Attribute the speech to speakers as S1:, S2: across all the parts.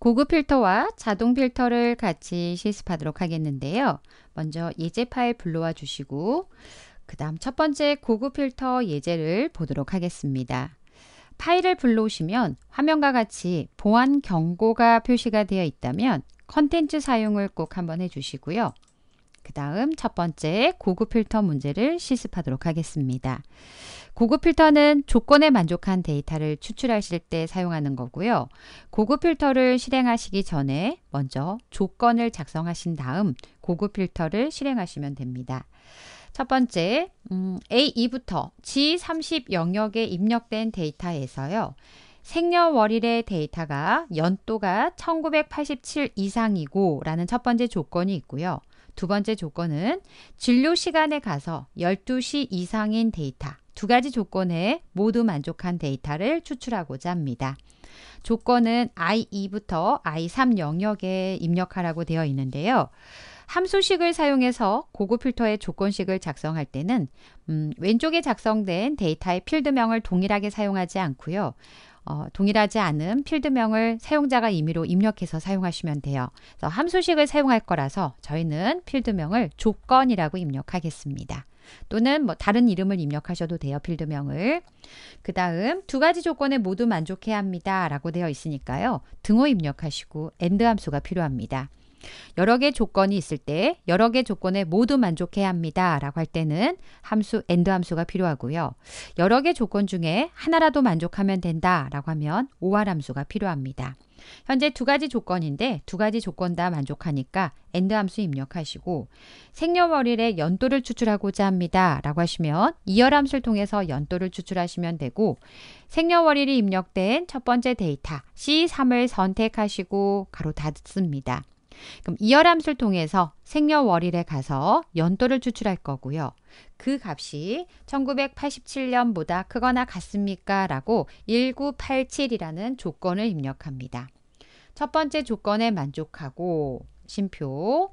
S1: 고급 필터와 자동 필터를 같이 실습하도록 하겠는데요. 먼저 예제 파일 불러와 주시고 그 다음 첫 번째 고급 필터 예제를 보도록 하겠습니다. 파일을 불러오시면 화면과 같이 보안 경고가 표시가 되어 있다면 컨텐츠 사용을 꼭 한번 해주시고요. 그 다음 첫 번째 고급 필터 문제를 실습하도록 하겠습니다. 고급 필터는 조건에 만족한 데이터를 추출하실 때 사용하는 거고요. 고급 필터를 실행하시기 전에 먼저 조건을 작성하신 다음 고급 필터를 실행하시면 됩니다. 첫 번째, 음, A2부터 G30 영역에 입력된 데이터에서요. 생년월일의 데이터가 연도가 1987 이상이고 라는 첫 번째 조건이 있고요. 두 번째 조건은 진료 시간에 가서 12시 이상인 데이터 두 가지 조건에 모두 만족한 데이터를 추출하고자 합니다. 조건은 I2부터 I3 영역에 입력하라고 되어 있는데요. 함수식을 사용해서 고급 필터의 조건식을 작성할 때는 음, 왼쪽에 작성된 데이터의 필드명을 동일하게 사용하지 않고요. 어, 동일하지 않은 필드명을 사용자가 임의로 입력해서 사용하시면 돼요. 함수식을 사용할 거라서 저희는 필드명을 조건이라고 입력하겠습니다. 또는 뭐 다른 이름을 입력하셔도 돼요. 필드명을. 그 다음 두 가지 조건에 모두 만족해야 합니다. 라고 되어 있으니까요. 등호 입력하시고 엔드 함수가 필요합니다. 여러 개 조건이 있을 때 여러 개 조건에 모두 만족해야 합니다. 라고 할 때는 함수 엔드 함수가 필요하고요. 여러 개 조건 중에 하나라도 만족하면 된다. 라고 하면 OR 함수가 필요합니다. 현재 두 가지 조건인데 두 가지 조건 다 만족하니까 엔드 함수 입력하시고 생년월일에 연도를 추출하고자 합니다. 라고 하시면 이열 함수를 통해서 연도를 추출하시면 되고 생년월일이 입력된 첫 번째 데이터 C3을 선택하시고 가로 닫습니다. 그럼 이열함수를 통해서 생년월일에 가서 연도를 추출할 거고요. 그 값이 1987년보다 크거나 같습니까? 라고 1987이라는 조건을 입력합니다. 첫 번째 조건에 만족하고 심표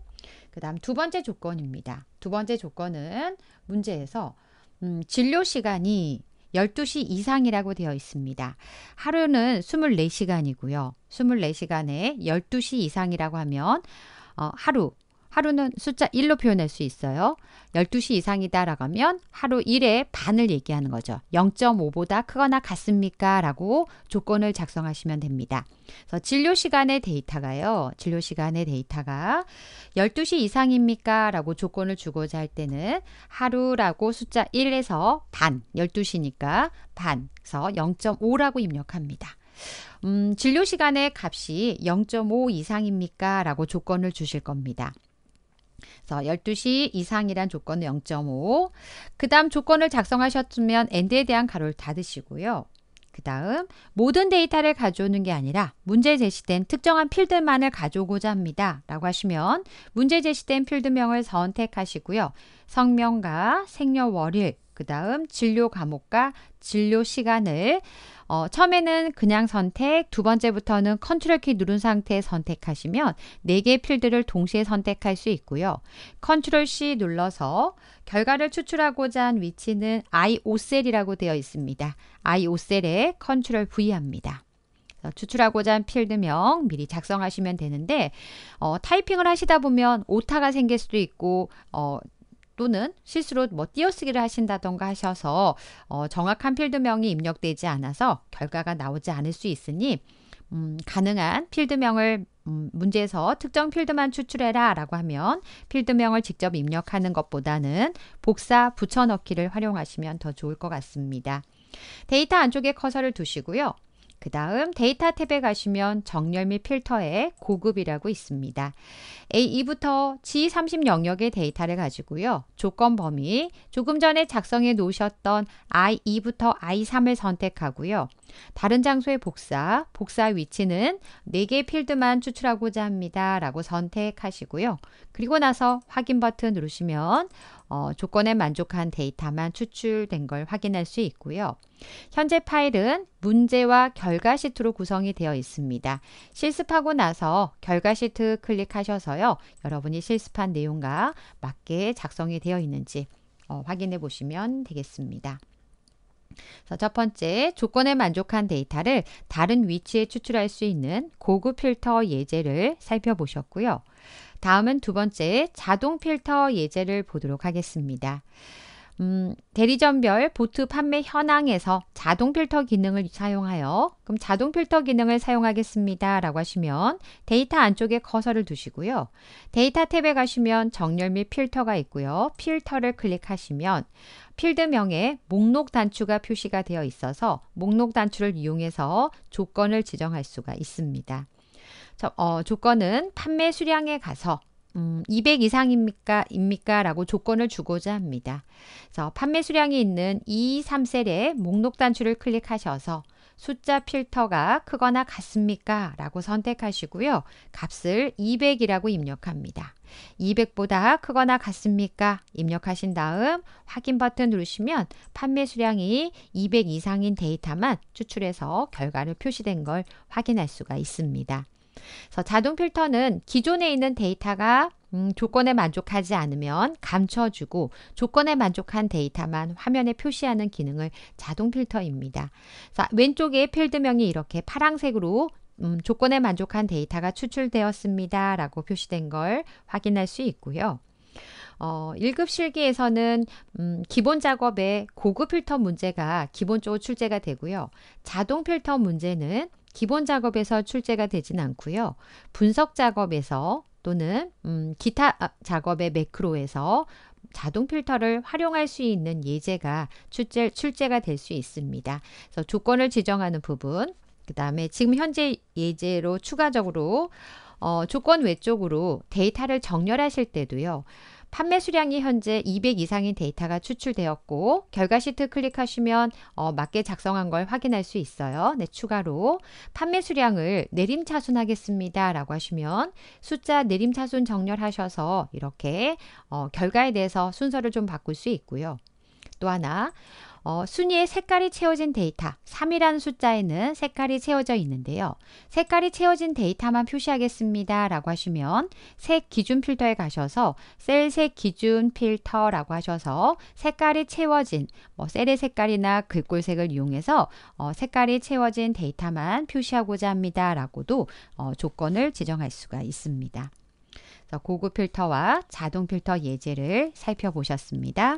S1: 그 다음 두 번째 조건입니다. 두 번째 조건은 문제에서 음, 진료 시간이 12시 이상이라고 되어 있습니다. 하루는 24시간이고요. 24시간에 12시 이상이라고 하면 어, 하루 하루는 숫자 1로 표현할 수 있어요. 12시 이상이다 라고 하면 하루 1의 반을 얘기하는 거죠. 0.5보다 크거나 같습니까? 라고 조건을 작성하시면 됩니다. 그래서 진료 시간의 데이터가요. 진료 시간의 데이터가 12시 이상입니까? 라고 조건을 주고자 할 때는 하루라고 숫자 1에서 반, 12시니까 반, 그래서 0.5라고 입력합니다. 음, 진료 시간의 값이 0.5 이상입니까? 라고 조건을 주실 겁니다. 그래서 12시 이상이란 조건은 0.5. 그 다음 조건을 작성하셨으면 엔드에 대한 가로를 닫으시고요. 그 다음 모든 데이터를 가져오는 게 아니라 문제 제시된 특정한 필드만을 가져오고자 합니다. 라고 하시면 문제 제시된 필드명을 선택하시고요. 성명과 생년월일, 그 다음 진료 과목과 진료 시간을 어, 처음에는 그냥 선택, 두 번째부터는 컨트롤 키 누른 상태에 선택하시면 4개의 필드를 동시에 선택할 수 있고요. 컨트롤 C 눌러서 결과를 추출하고자 한 위치는 i o 셀이라고 되어 있습니다. i o 셀에 컨트롤 V 합니다. 추출하고자 한 필드명 미리 작성하시면 되는데 어, 타이핑을 하시다 보면 오타가 생길 수도 있고 어, 또는 실수로 뭐 띄어쓰기를 하신다던가 하셔서 어, 정확한 필드명이 입력되지 않아서 결과가 나오지 않을 수 있으니 음, 가능한 필드명을 음, 문제에서 특정 필드만 추출해라 라고 하면 필드명을 직접 입력하는 것보다는 복사 붙여넣기를 활용하시면 더 좋을 것 같습니다. 데이터 안쪽에 커서를 두시고요. 그 다음 데이터 탭에 가시면 정렬 및 필터에 고급이라고 있습니다. A2부터 G30 영역의 데이터를 가지고요. 조건 범위, 조금 전에 작성해 놓으셨던 I2부터 I3을 선택하고요. 다른 장소의 복사, 복사 위치는 4개 의 필드만 추출하고자 합니다. 라고 선택하시고요. 그리고 나서 확인 버튼 누르시면 어, 조건에 만족한 데이터만 추출된 걸 확인할 수 있고요. 현재 파일은 문제와 결과 시트로 구성이 되어 있습니다. 실습하고 나서 결과 시트 클릭하셔서요. 여러분이 실습한 내용과 맞게 작성이 되어 있는지 어, 확인해 보시면 되겠습니다. 첫 번째, 조건에 만족한 데이터를 다른 위치에 추출할 수 있는 고급 필터 예제를 살펴보셨고요. 다음은 두 번째, 자동 필터 예제를 보도록 하겠습니다. 음, 대리점별 보트 판매 현황에서 자동 필터 기능을 사용하여 그럼 자동 필터 기능을 사용하겠습니다 라고 하시면 데이터 안쪽에 커서를 두시고요. 데이터 탭에 가시면 정렬 및 필터가 있고요. 필터를 클릭하시면 필드명에 목록 단추가 표시가 되어 있어서 목록 단추를 이용해서 조건을 지정할 수가 있습니다. 저, 어, 조건은 판매 수량에 가서 음, 200 이상입니까? 입니까? 라고 조건을 주고자 합니다. 그래서 판매 수량이 있는 2, 3셀의 목록 단추를 클릭하셔서 숫자 필터가 크거나 같습니까? 라고 선택하시고요. 값을 200이라고 입력합니다. 200보다 크거나 같습니까? 입력하신 다음 확인 버튼 누르시면 판매 수량이 200 이상인 데이터만 추출해서 결과를 표시된 걸 확인할 수가 있습니다. 그래서 자동 필터는 기존에 있는 데이터가 음, 조건에 만족하지 않으면 감춰주고 조건에 만족한 데이터만 화면에 표시하는 기능을 자동 필터입니다. 왼쪽에 필드명이 이렇게 파란색으로 음, 조건에 만족한 데이터가 추출되었습니다. 라고 표시된 걸 확인할 수 있고요. 어, 1급 실기에서는 음, 기본 작업에 고급 필터 문제가 기본적으로 출제가 되고요. 자동 필터 문제는 기본 작업에서 출제가 되진 않고요. 분석 작업에서 또는 음, 기타 아, 작업의 매크로에서 자동 필터를 활용할 수 있는 예제가 출제, 출제가 될 수 있습니다. 그래서 조건을 지정하는 부분, 그 다음에 지금 현재 예제로 추가적으로 어, 조건 외쪽으로 데이터를 정렬하실 때도요. 판매 수량이 현재 200 이상의 데이터가 추출되었고 결과 시트 클릭하시면 어, 맞게 작성한 걸 확인할 수 있어요. 네, 추가로 판매 수량을 내림 차순하겠습니다. 라고 하시면 숫자 내림 차순 정렬하셔서 이렇게 어, 결과에 대해서 순서를 좀 바꿀 수 있고요. 또 하나 어, 순위에 색깔이 채워진 데이터 3이라는 숫자에는 색깔이 채워져 있는데요. 색깔이 채워진 데이터만 표시하겠습니다. 라고 하시면 색 기준 필터에 가셔서 셀 색 기준 필터라고 하셔서 색깔이 채워진 뭐 셀의 색깔이나 글꼴색을 이용해서 어, 색깔이 채워진 데이터만 표시하고자 합니다. 라고도 어, 조건을 지정할 수가 있습니다. 고급 필터와 자동 필터 예제를 살펴보셨습니다.